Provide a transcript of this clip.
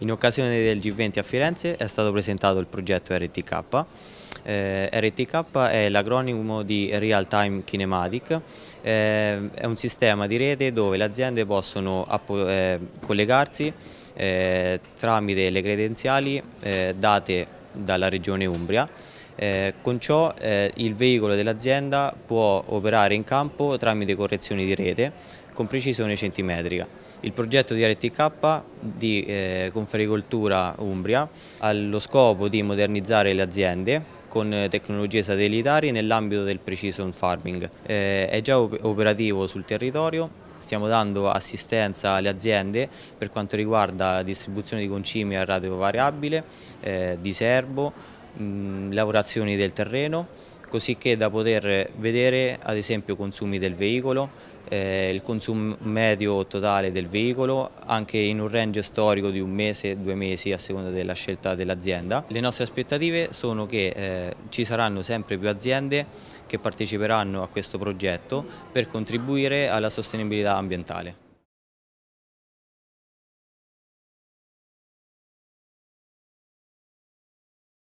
In occasione del G20 a Firenze è stato presentato il progetto RTK. Eh, RTK è l'acronimo di Real Time Kinematic, eh, è un sistema di rete dove le aziende possono eh, collegarsi eh, tramite le credenziali eh, date dalla regione Umbria eh, con ciò eh, il veicolo dell'azienda può operare in campo tramite correzioni di rete con precisione centimetrica. Il progetto di RTK di eh, Confericoltura Umbria ha lo scopo di modernizzare le aziende con tecnologie satellitari nell'ambito del precision farming. Eh, è già operativo sul territorio, stiamo dando assistenza alle aziende per quanto riguarda la distribuzione di concimi a radio variabile, eh, di serbo, mh, mm, lavorazioni del terreno, così che da poter vedere ad esempio i consumi del veicolo, eh, il consumo medio totale del veicolo, anche in un range storico di un mese, due mesi a seconda della scelta dell'azienda. Le nostre aspettative sono che eh, ci saranno sempre più aziende che parteciperanno a questo progetto per contribuire alla sostenibilità ambientale.